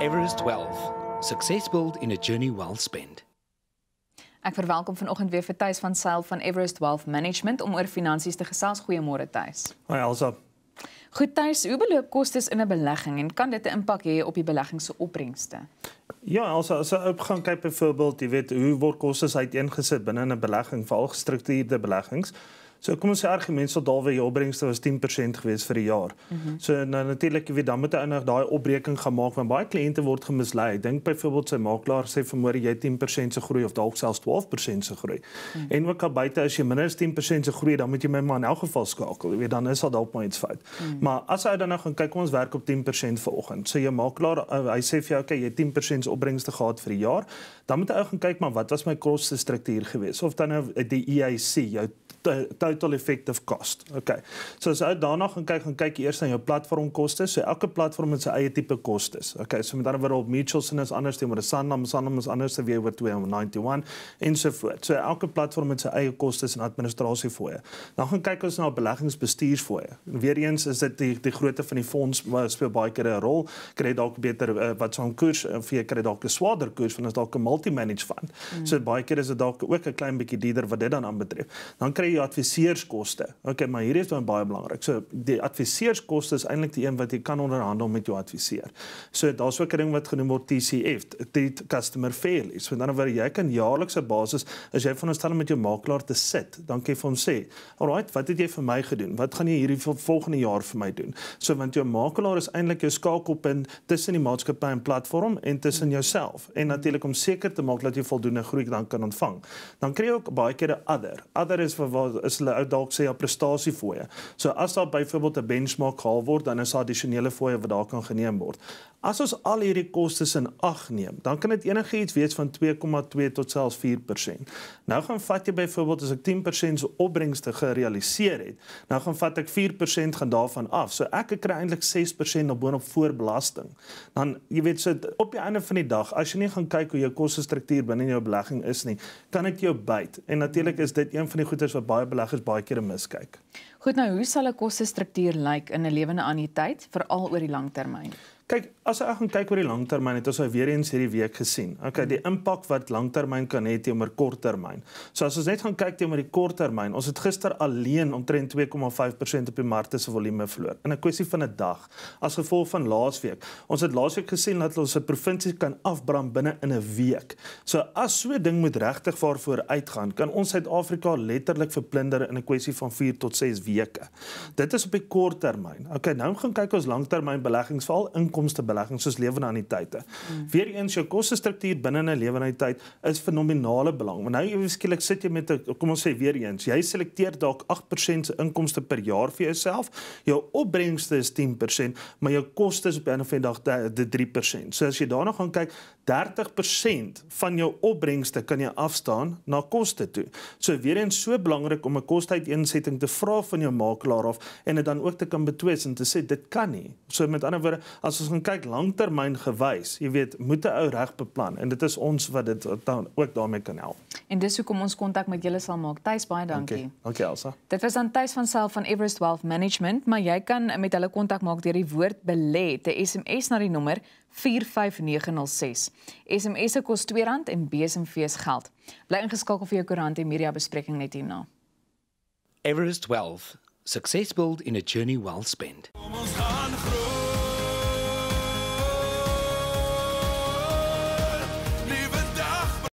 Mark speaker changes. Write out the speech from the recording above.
Speaker 1: Everest 12. Success built in a journey well spent. Ek verwelkom vanoggend weer vir Tuis van Sail van Everest 12 Management om oor finansies te gesels. Goeiemôre Tuis. Hi Elsa. Goed Tuis, hoe beloop kostes in 'n belegging en kan dit 'n impak hê op die belegging se opbrengste?
Speaker 2: Ja, also as jy gaan kyk byvoorbeeld, jy weet, hoe word kostes uiteengesit binne 'n belegging, veral gestruktureerde beleggings? So kom ons sê argument sou dalk jou opbrengste was 10% gewees vir 'n jaar. Mm -hmm. So nou natuurlik wie dan met 'n inhoud daai opbreking gemaak want baie kliënte word gemislei. Dink byvoorbeeld sy makelaar sê vermoor jy 10% se groei of dalk selfs 12% se groei. Mm -hmm. En ook al buite as jy minder as 10% se groei dan moet jy my maar in elk geval skakel. Jy weet dan is daar dalk maar iets fout. Mm -hmm. Maar as hy dan nou gaan kyk ons werk op 10% vanoggend. So jy makelaar uh, hy sê vir jou okay jy 10% se opbrengste gehad vir 'n jaar. Dan moet jy ou gaan kyk maar wat was my koste struktuur geweest of dan nou die EIC jou total effective cost. Okay. So as jy daarna gaan kyk, gaan kyk eers na jou platformkoste. So elke platform het sy eie tipe kostes. Okay. So met ander woorde, Mutualsin is anders teenoor Sanlam, Sanlam is anders as weer oor 291 en so voort. So elke platform het sy eie kostes en administrasie fooie. Dan gaan kyk ons na beleggingsbestuursfooie. Weereens is dit die die grootte van die fonds eh, speel baie keer 'n rol. Kry dalk beter uh, wat so 'n koers eh, of jy kry dalk 'n swaarder koers van as dalk 'n multi-manage fund. Mm. So baie keer is dit dalk ook 'n klein bietjie dierder wat dit dan aanbetref. Dan kry jy advies adviseurskoste. Okay, maar hier is dan baie belangrik. So die adviseurskoste is eintlik die een wat jy kan onderhandel met jou adviseur. So daar's ook 'n ding wat genoem word TCF, dit customer fairness. So dan word jy kan jaarliks op basis as jy van ons stel met jou makelaar te sit, dan kan jy vir hom sê, "Alraai, wat het jy vir my gedoen? Wat gaan jy hierdie volgende jaar vir my doen?" So want jou makelaar is eintlik jou skakelpunt tussen die maatskappy en platform en tussen hmm. jouself en natuurlik om seker te maak dat jy voldoende groei dan kan ontvang. Dan kry jy ook baie keer 'n ander. Ander is vir wat is hulle hulle ou dalk sê 'n ja, prestasie fooie. So as daar byvoorbeeld 'n benchmark gehaal word, dan is daar addisionele fooie wat daar kan geneem word. As ons al hierdie kostes in ag neem, dan kan dit enige iets wees van 2,2 tot selfs 4%. Nou gaan vat jy byvoorbeeld as ek 10% se opbrengste gerealiseer het, nou gaan vat ek 4% gaan daarvan af. So ek kry eintlik 6% nog boonop voor belasting. Dan jy weet so op die einde van die dag, as jy nie gaan kyk hoe jou kostestruktuur binne jou belegging is nie, kan ek jou byt. En natuurlik is dit een van die goeders wat baie beleggers is baie keer 'n miskyk.
Speaker 1: Goed nou, hoe sal 'n kosse struktuur lyk like in 'n lewende anniteit veral oor die lang termyn?
Speaker 2: Kyk, as ek gaan kyk oor die langtermyn, het ons al nou weer eens hierdie week gesien. Okay, die hmm. impak wat langtermyn kan hê teenoor korttermyn. So as ons net gaan kyk teenoor die korttermyn, ons het gister alleen omtrent 2,5% op die markte se volume verloor in 'n kwessie van 'n dag as gevolg van laasweek. Ons het laasweek gesien dat ons 'n provinsie kan afbrand binne in 'n week. So as so 'n ding moet regtig vooruit uitgaan, kan ons Suid-Afrika letterlik verplunder in 'n kwessie van 4 tot 6 weke. Dit is op die korttermyn. Okay, nou gaan kyk ons langtermyn beleggingsval in inkomstebelegging soos lewende anniteite. Mm. Weereens jou kostestruktuur binne 'n lewende anniteit is fenomenale belang. Want nou ewentelik sit jy met 'n kom ons sê weereens, jy selekteer dalk 8% se inkomste per jaar vir jouself. Jou opbrengste is 10%, maar jou kostes op 'n of ander dag die 3%. So as jy daarna gaan kyk, 30% van jou opbrengste kan jy afstaan na koste toe. So weer eens so belangrik om 'n kosteuiteensetting te vra van jou makelaar af en dit dan ook te kan betwis en te sê dit kan nie. So met ander woorde, as ons gaan kyk langtermyn gewys, jy weet, moet 'n ou reg beplan en dit is ons wat dit dan ook daarmee kan help.
Speaker 1: En dis hoekom ons kontak met julle sal maak. Tuis baie dankie. Okay. Dankie Elsa. Dit was dan Tuis van self van Everest Wealth Management, maar jy kan met hulle kontak maak deur die woord belê te SMS na die nommer 0800 45906. SMS se kos R2 en BSMV se geld. Bly ingeskakel vir jou koerant en media bespreking net hierna. Everest Wealth, success built in a journey well spent. Ons gaan groei.